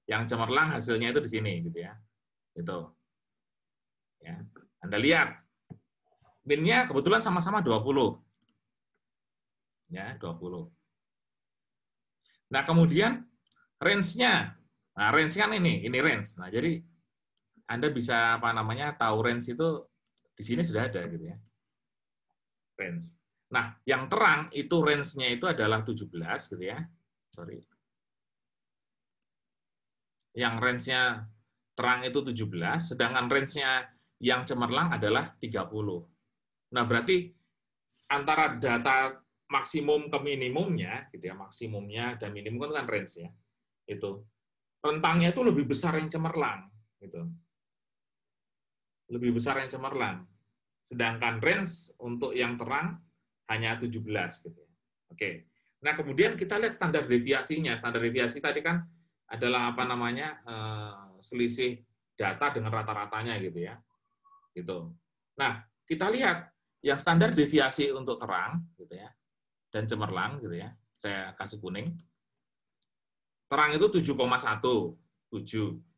yang cemerlang hasilnya itu di sini gitu ya. Itu. Ya. Anda lihat binnya kebetulan sama-sama 20. Ya, 20. Nah, kemudian range-nya. Nah, range kan ini, ini range. Nah, jadi Anda bisa apa namanya tahu range itu di sini sudah ada gitu ya. Range. Nah, yang terang itu range-nya itu adalah 17 gitu ya. Sorry. Yang range-nya terang itu 17, sedangkan range-nya yang cemerlang adalah 30. Nah, berarti antara data maksimum ke minimumnya gitu ya maksimumnya dan minimum kan, kan range ya itu rentangnya itu lebih besar yang cemerlang gitu lebih besar yang cemerlang sedangkan range untuk yang terang hanya 17 gitu ya oke nah kemudian kita lihat standar deviasinya standar deviasi tadi kan adalah apa namanya eh, selisih data dengan rata-ratanya gitu ya gitu nah kita lihat yang standar deviasi untuk terang gitu ya dan cemerlang gitu ya. Saya kasih kuning. Terang itu 7,17.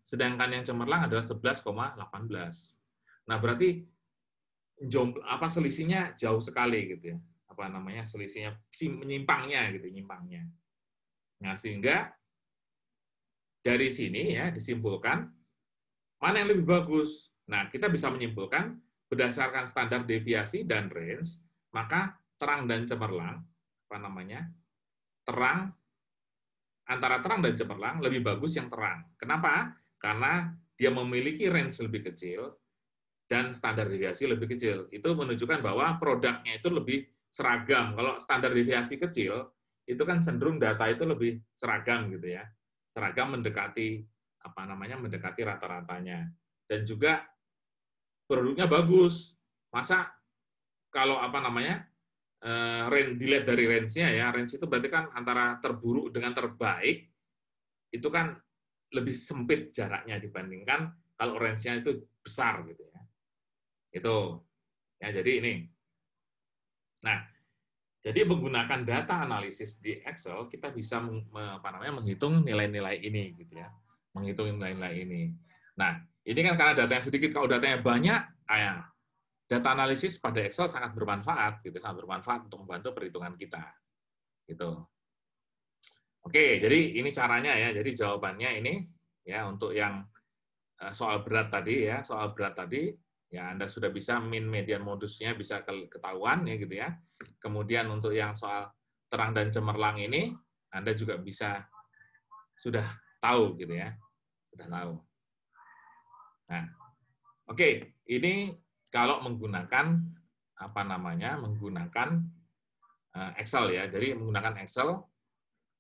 Sedangkan yang cemerlang adalah 11,18. Nah, berarti jompl, apa selisihnya jauh sekali gitu ya. Apa namanya? Selisihnya menyimpangnya gitu, nyimpangnya. Nah, sehingga dari sini ya disimpulkan mana yang lebih bagus. Nah, kita bisa menyimpulkan berdasarkan standar deviasi dan range, maka terang dan cemerlang apa namanya terang antara terang dan cemerlang lebih bagus yang terang. Kenapa? Karena dia memiliki range lebih kecil dan standar deviasi lebih kecil. Itu menunjukkan bahwa produknya itu lebih seragam. Kalau standar deviasi kecil, itu kan cenderung data itu lebih seragam gitu ya. Seragam mendekati apa namanya mendekati rata-ratanya. Dan juga produknya bagus. Masa kalau apa namanya uh, range, dilihat dari range-nya ya, range itu berarti kan antara terburuk dengan terbaik, itu kan lebih sempit jaraknya dibandingkan kalau range-nya itu besar gitu ya. Itu. Ya, jadi ini. Nah, jadi menggunakan data analisis di Excel kita bisa apa namanya menghitung nilai-nilai ini gitu ya. Menghitung nilai-nilai ini. Nah, ini kan karena datanya sedikit, kalau datanya banyak, ayah ya data analisis pada Excel sangat bermanfaat, gitu, sangat bermanfaat untuk membantu perhitungan kita, gitu. Oke, jadi ini caranya ya. Jadi jawabannya ini ya untuk yang eh, soal berat tadi ya, soal berat tadi ya Anda sudah bisa min median modusnya bisa ketahuan ya gitu ya. Kemudian untuk yang soal terang dan cemerlang ini Anda juga bisa sudah tahu gitu ya. Sudah tahu. Nah, oke, ini kalau menggunakan apa namanya menggunakan eh, Excel ya. Jadi menggunakan Excel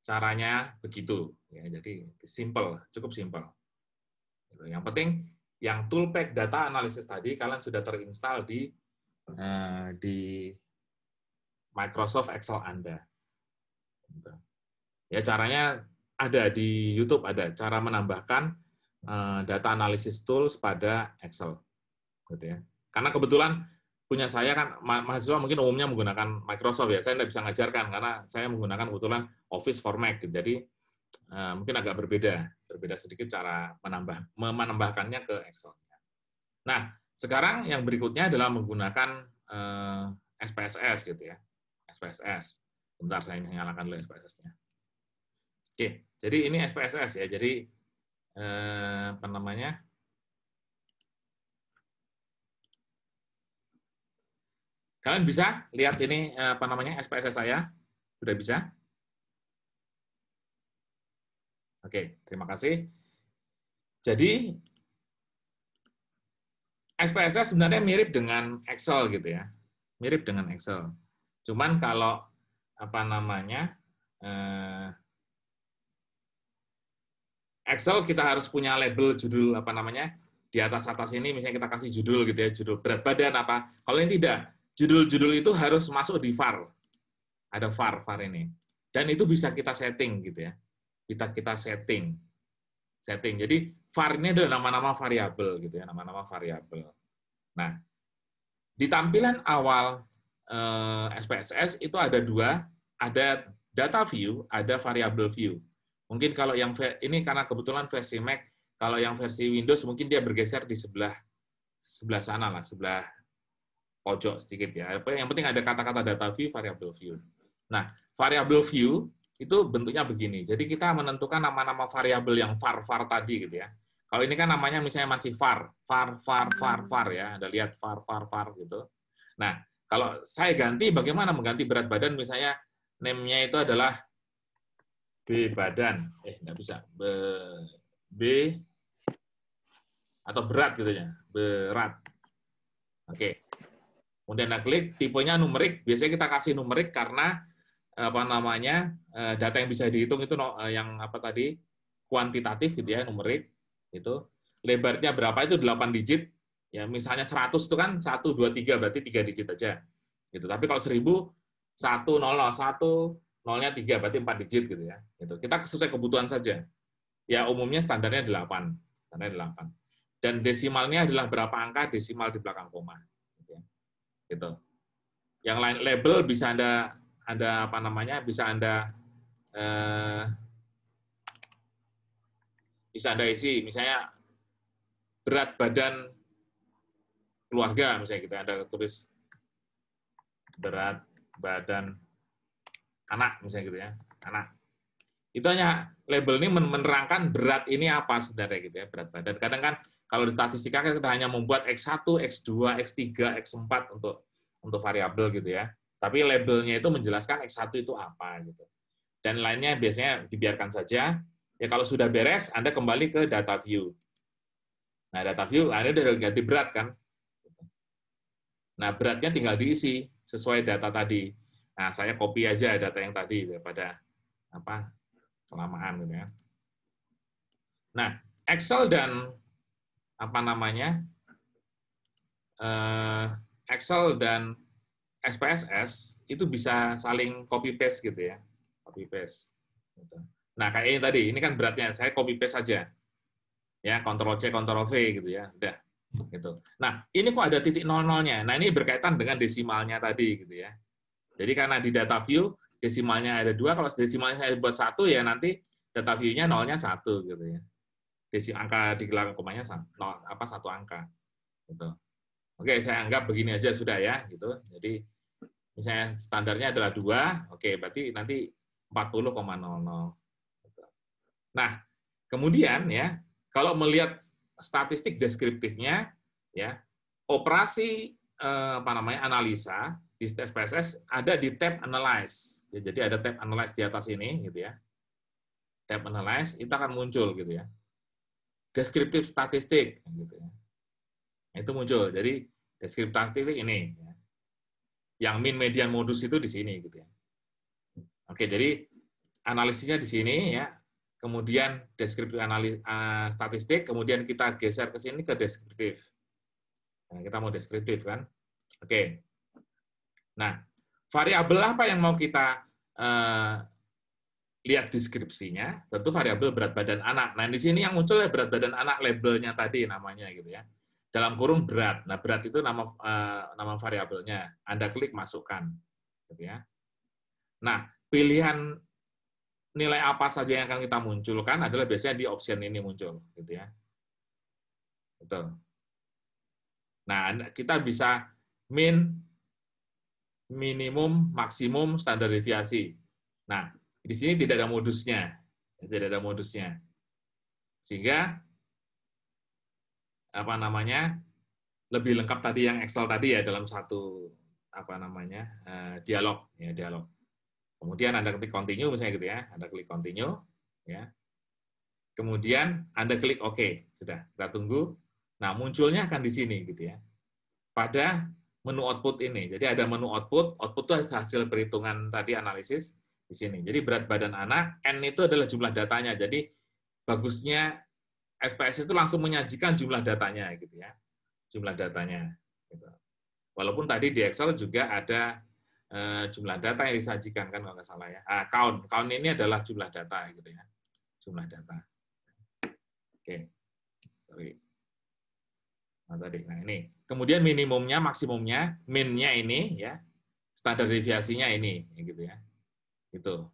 caranya begitu ya. Jadi simple, cukup simple. Gitu. Yang penting yang tool pack data analisis tadi kalian sudah terinstall di eh, di Microsoft Excel Anda. Gitu. Ya caranya ada di YouTube ada cara menambahkan eh, data analisis tools pada Excel, gitu ya. Karena kebetulan punya saya kan ma mahasiswa mungkin umumnya menggunakan Microsoft ya. Saya tidak bisa ngajarkan karena saya menggunakan kebetulan Office for Mac. Jadi uh, mungkin agak berbeda, berbeda sedikit cara menambah menambahkannya ke Excel. Nah, sekarang yang berikutnya adalah menggunakan uh, eh, SPSS gitu ya. SPSS. Bentar saya nyalakan dulu SPSS-nya. Oke, jadi ini SPSS ya. Jadi eh, apa namanya? Kalian bisa lihat ini eh, apa namanya SPSS saya. Sudah bisa? Oke, terima kasih. Jadi SPSS sebenarnya mirip dengan Excel gitu ya. Mirip dengan Excel. Cuman kalau apa namanya eh, Excel kita harus punya label judul apa namanya di atas atas ini misalnya kita kasih judul gitu ya judul berat badan apa kalau ini tidak judul-judul itu harus masuk di VAR. Ada VAR, VAR ini. Dan itu bisa kita setting gitu ya. Kita kita setting. Setting. Jadi VAR ini adalah nama-nama variabel gitu ya, nama-nama variabel. Nah, di tampilan awal eh, SPSS itu ada dua, ada data view, ada variable view. Mungkin kalau yang ini karena kebetulan versi Mac, kalau yang versi Windows mungkin dia bergeser di sebelah sebelah sana lah, sebelah pojok sedikit ya. Yang penting ada kata-kata data view, variable view. Nah, variable view itu bentuknya begini. Jadi kita menentukan nama-nama variabel yang var-var tadi gitu ya. Kalau ini kan namanya misalnya masih var, var, var, var, var ya. Anda lihat var, var, var gitu. Nah, kalau saya ganti, bagaimana mengganti berat badan misalnya name-nya itu adalah B badan. Eh, nggak bisa. B, B atau berat gitu ya. Berat. Oke. Okay. Kemudian nah, klik tipenya numerik. Biasanya kita kasih numerik karena apa namanya e, data yang bisa dihitung itu e, yang apa tadi kuantitatif gitu ya numerik itu lebarnya berapa itu 8 digit ya misalnya 100 itu kan 1 2 3 berarti 3 digit aja gitu tapi kalau 1000 1 0 0 1 0 nya 3 berarti 4 digit gitu ya gitu kita sesuai kebutuhan saja ya umumnya standarnya 8 standarnya 8 dan desimalnya adalah berapa angka desimal di belakang koma gitu. Yang lain label bisa anda anda apa namanya bisa anda eh, bisa anda isi misalnya berat badan keluarga misalnya gitu anda tulis berat badan anak misalnya gitu ya anak itu hanya label ini menerangkan berat ini apa sebenarnya gitu ya berat badan kadang kan kalau di statistika kan kita hanya membuat X1, X2, X3, X4 untuk untuk variabel gitu ya. Tapi labelnya itu menjelaskan X1 itu apa gitu. Dan lainnya biasanya dibiarkan saja. Ya kalau sudah beres, Anda kembali ke data view. Nah, data view Anda sudah ganti berat kan? Nah, beratnya tinggal diisi sesuai data tadi. Nah, saya copy aja data yang tadi daripada apa kelamaan gitu ya. Nah, Excel dan apa namanya uh, Excel dan SPSS itu bisa saling copy paste gitu ya, copy paste. Gitu. Nah kayak ini tadi ini kan beratnya saya copy paste saja, ya Ctrl C Ctrl V gitu ya, udah gitu. Nah ini kok ada titik nol nolnya. Nah ini berkaitan dengan desimalnya tadi gitu ya. Jadi karena di data view desimalnya ada dua, kalau desimalnya saya buat satu ya nanti data view-nya nolnya satu gitu ya desi angka di gelaran komanya apa satu angka gitu oke saya anggap begini aja sudah ya gitu jadi misalnya standarnya adalah dua oke berarti nanti 40,00 gitu. nah kemudian ya kalau melihat statistik deskriptifnya ya operasi eh, apa namanya analisa di SPSS ada di tab analyze ya, jadi ada tab analyze di atas ini gitu ya tab analyze itu akan muncul gitu ya deskriptif statistik gitu ya. Nah, itu muncul dari deskriptif statistik ini. Ya. Yang min median modus itu di sini gitu ya. Oke, jadi analisisnya di sini ya. Kemudian deskriptif analis uh, statistik, kemudian kita geser ke sini ke deskriptif. Nah, kita mau deskriptif kan? Oke. Nah, variabel apa yang mau kita uh, lihat deskripsinya, tentu variabel berat badan anak. Nah, di sini yang muncul ya berat badan anak labelnya tadi namanya gitu ya. Dalam kurung berat. Nah, berat itu nama uh, nama variabelnya. Anda klik masukkan gitu ya. Nah, pilihan nilai apa saja yang akan kita munculkan adalah biasanya di option ini muncul gitu ya. Betul. Nah, kita bisa min minimum, maksimum, standar deviasi. Nah, di sini tidak ada modusnya, tidak ada modusnya. Sehingga apa namanya lebih lengkap tadi yang Excel tadi ya dalam satu apa namanya eh, dialog ya dialog. Kemudian Anda klik continue misalnya gitu ya, Anda klik continue ya. Kemudian Anda klik OK, sudah kita tunggu. Nah munculnya akan di sini gitu ya, pada menu output ini. Jadi ada menu output, output itu hasil perhitungan tadi analisis di sini. Jadi berat badan anak, N itu adalah jumlah datanya. Jadi bagusnya SPS itu langsung menyajikan jumlah datanya gitu ya. Jumlah datanya. Gitu. Walaupun tadi di Excel juga ada e, jumlah data yang disajikan kan kalau nggak salah ya. Ah, count. Count ini adalah jumlah data gitu ya. Jumlah data. Oke. Sorry. Nah, tadi. Nah, ini. Kemudian minimumnya, maksimumnya, minnya ini ya. Standar deviasinya ini gitu ya gitu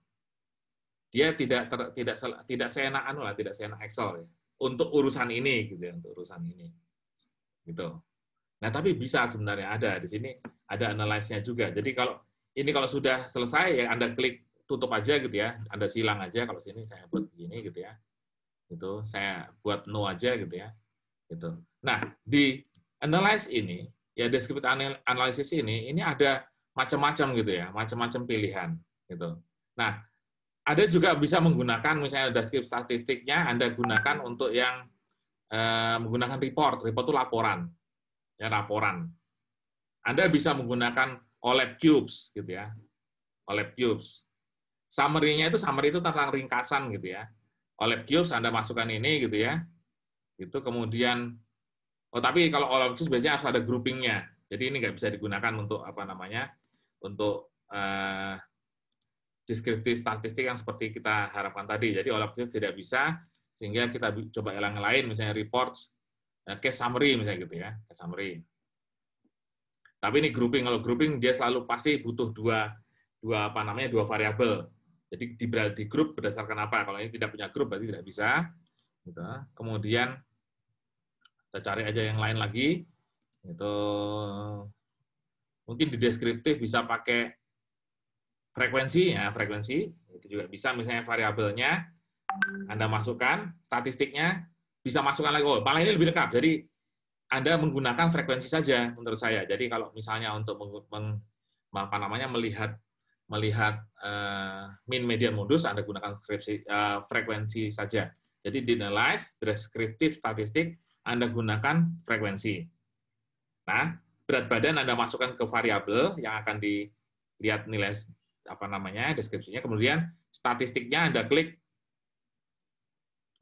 dia tidak ter, tidak tidak seenak anu lah tidak seenak Excel ya untuk urusan ini gitu ya untuk urusan ini gitu nah tapi bisa sebenarnya ada di sini ada analisnya juga jadi kalau ini kalau sudah selesai ya anda klik tutup aja gitu ya anda silang aja kalau sini saya buat begini gitu ya itu saya buat no aja gitu ya gitu nah di analyze ini ya descriptive analisis ini ini ada macam-macam gitu ya macam-macam pilihan gitu Nah, ada juga bisa menggunakan misalnya deskripsi statistiknya Anda gunakan untuk yang e, menggunakan report. Report itu laporan. Ya, laporan. Anda bisa menggunakan OLED cubes gitu ya. OLED cubes. Summary-nya itu summary itu tentang ringkasan gitu ya. OLED cubes Anda masukkan ini gitu ya. Itu kemudian oh tapi kalau OLED cubes biasanya harus ada grouping-nya. Jadi ini nggak bisa digunakan untuk apa namanya? untuk eh, deskriptif statistik yang seperti kita harapkan tadi. Jadi olah objektif tidak bisa, sehingga kita coba yang lain, misalnya report, eh, case summary misalnya gitu ya, case summary. Tapi ini grouping, kalau grouping dia selalu pasti butuh dua dua apa namanya dua variabel. Jadi di, di grup berdasarkan apa? Kalau ini tidak punya grup berarti tidak bisa. Gitu. Kemudian kita cari aja yang lain lagi. Itu mungkin di deskriptif bisa pakai frekuensi ya frekuensi itu juga bisa misalnya variabelnya anda masukkan statistiknya bisa masukkan lagi oh malah ini lebih lengkap jadi anda menggunakan frekuensi saja menurut saya jadi kalau misalnya untuk meng, apa namanya melihat melihat uh, min median modus Anda gunakan skripsi, uh, eh, frekuensi saja. Jadi di analyze deskriptif statistik Anda gunakan frekuensi. Nah, berat badan Anda masukkan ke variabel yang akan dilihat nilai apa namanya deskripsinya kemudian statistiknya Anda klik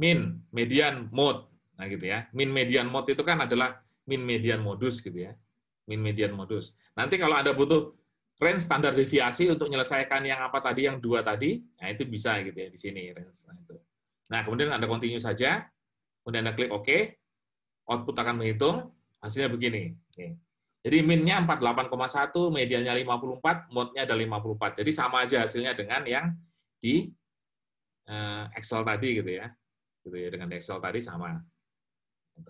min median mode nah gitu ya min median mode itu kan adalah min median modus gitu ya min median modus nanti kalau Anda butuh range standar deviasi untuk menyelesaikan yang apa tadi yang dua tadi nah itu bisa gitu ya di sini range nah itu nah kemudian Anda continue saja kemudian Anda klik OK output akan menghitung hasilnya begini Oke. Jadi minnya 48,1, puluh 54, modnya ada 54. Jadi sama aja hasilnya dengan yang di eh, Excel tadi gitu ya. Gitu ya dengan Excel tadi sama. Gitu.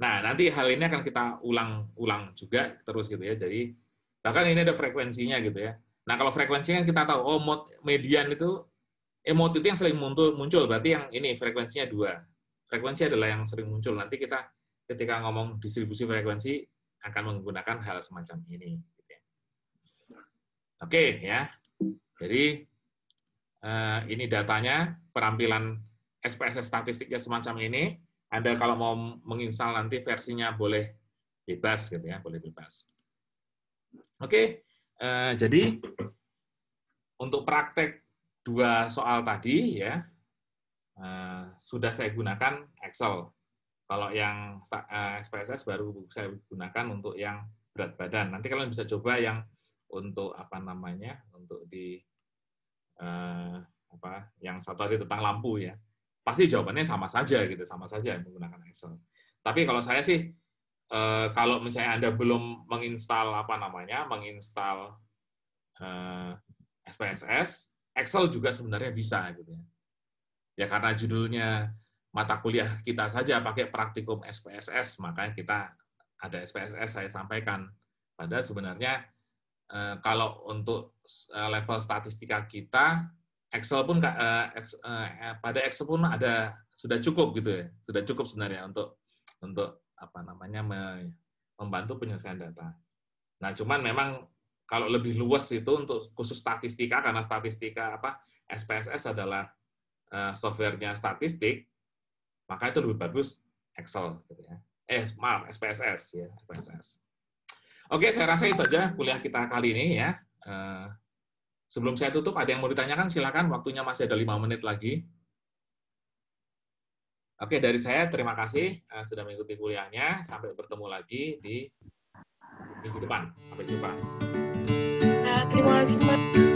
Nah, nanti hal ini akan kita ulang-ulang juga terus gitu ya. Jadi bahkan ini ada frekuensinya gitu ya. Nah, kalau frekuensinya kan kita tahu oh mod median itu emot eh, itu yang sering muncul muncul berarti yang ini frekuensinya dua. Frekuensi adalah yang sering muncul. Nanti kita ketika ngomong distribusi frekuensi akan menggunakan hal semacam ini. Gitu ya. Oke ya, jadi eh, ini datanya perampilan SPSS statistiknya semacam ini. Anda kalau mau menginstal nanti versinya boleh bebas gitu ya, boleh bebas. Oke, eh, jadi untuk praktek dua soal tadi ya eh, sudah saya gunakan Excel kalau yang SPSS eh, baru saya gunakan untuk yang berat badan. Nanti kalian bisa coba yang untuk apa namanya, untuk di eh, apa yang satu tadi tentang lampu ya. Pasti jawabannya sama saja gitu, sama saja menggunakan Excel. Tapi kalau saya sih eh, kalau misalnya Anda belum menginstal apa namanya, menginstal eh, SPSS, Excel juga sebenarnya bisa gitu ya. Ya karena judulnya mata kuliah kita saja pakai praktikum SPSS, makanya kita ada SPSS saya sampaikan. Padahal sebenarnya eh, kalau untuk eh, level statistika kita, Excel pun eh, pada Excel pun ada sudah cukup gitu ya, sudah cukup sebenarnya untuk untuk apa namanya membantu penyelesaian data. Nah, cuman memang kalau lebih luas itu untuk khusus statistika karena statistika apa SPSS adalah softwarenya statistik maka itu lebih bagus Excel gitu ya. Eh, maaf, SPSS ya, SPSS. Oke, saya rasa itu aja kuliah kita kali ini ya. Eh, sebelum saya tutup, ada yang mau ditanyakan? Silakan, waktunya masih ada lima menit lagi. Oke, dari saya terima kasih eh, sudah mengikuti kuliahnya. Sampai bertemu lagi di minggu depan. Sampai jumpa. Eh, terima kasih.